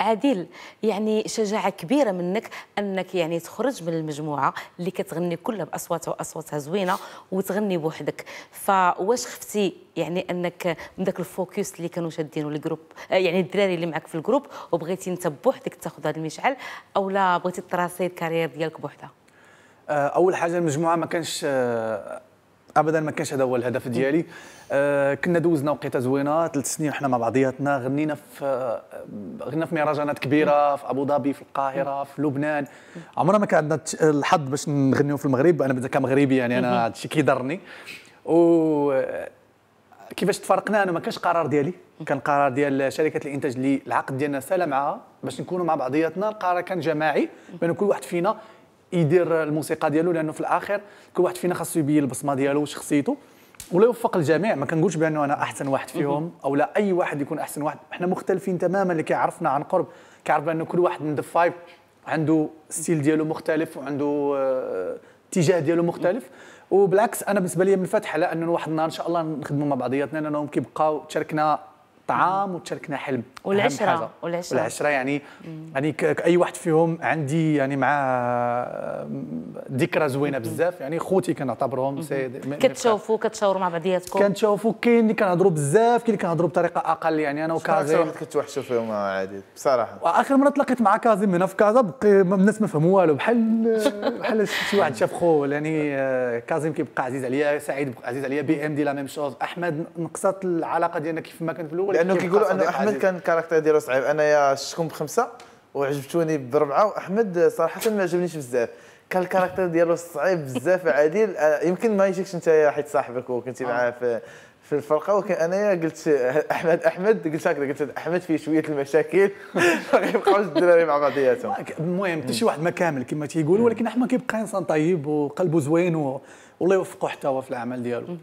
عادل يعني شجاعه كبيره منك انك يعني تخرج من المجموعه اللي كتغني كلها باصواتها واصواتها زوينه وتغني بوحدك فواش خفتي يعني انك من ذاك الفوكس اللي كانوا شادينه الجروب آه، يعني الدراري اللي معك في الجروب وبغيتي انت بوحدك تاخذ هذا المشعل لا بغيتي تراسي الكارير ديالك بوحدها آه، اول حاجه المجموعه ما كانش آه، ابدا ما كانش هذا هو الهدف ديالي آه كنا دوزنا وقيته زوينه ثلاث سنين حنا مع بعضياتنا غنينا في آه، غنينا في مهرجانات كبيره في ابو ظبي في القاهره في لبنان عمرنا ما كان عندنا الحظ باش نغنيو في المغرب انا بدا كمغربي يعني انا هذا الشيء كيضرني و كيفاش تفرقنا انا ما كانش قرار ديالي كان قرار ديال شركه الانتاج اللي العقد ديالنا سال معها باش نكونوا مع بعضياتنا القرار كان جماعي بان كل واحد فينا يدير الموسيقى ديالو لانه في الاخر كل واحد فينا خاصو يبين البصمه ديالو وشخصيته ولا يوفق الجميع ما كنقولش بانه انا احسن واحد فيهم او لا اي واحد يكون احسن واحد احنا مختلفين تماما اللي كيعرفنا عن قرب كيعرف بانه كل واحد من ذا فايف عنده ستيل ديالو مختلف وعنده آه، اتجاه ديالو مختلف وبالعكس انا بالنسبه لي منفتح على انه واحد النهار ان شاء الله نخدموا مع بعضياتنا لانهم كيبقاو تشاركنا طعام وتشاركنا حلم والعشره والعشره والعشره يعني مم. يعني اي واحد فيهم عندي يعني مع ذكرى زوينه بزاف يعني خوتي كنعتبرهم كتشوفوا كتشاوروا مع بعضياتكم كنشوفوا كاين اللي كنهضروا بزاف كاين اللي كنهضروا بطريقه اقل يعني انا وكازيم واحد كتوحشوا فيهم عادي بصراحه واخر مره تلاقيت مع كازيم هنا في كازا بقي الناس ما فهموا والو بحال بحال شي واحد شاف خوه يعني آه، كازيم كيبقى عزيز عليا سعيد عزيز عليا بي ام دي لا ميم شوز احمد نقصت العلاقه ديالنا كيف ما كانت في الاول لانه كيقولوا انه احمد كان كاركتر ديالو صعيب يا شكون بخمسه وعجبتوني بربعه واحمد صراحه ما عجبنيش بزاف كان الكاركتر ديالو صعيب بزاف عادل آه، يمكن ما يجيكش انت حيت صاحبك وكنتي معاه آه. في في الفرقه ولكن انا قلت احمد احمد قلت هكذا قلت احمد فيه شويه المشاكل ما غيبقاوش الدراري مع بعضياتهم المهم حتى شي واحد ما كامل كما تيقولوا ولكن احمد كيبقى انسان طيب وقلبه زوين والله يوفقه حتى هو في العمل ديالو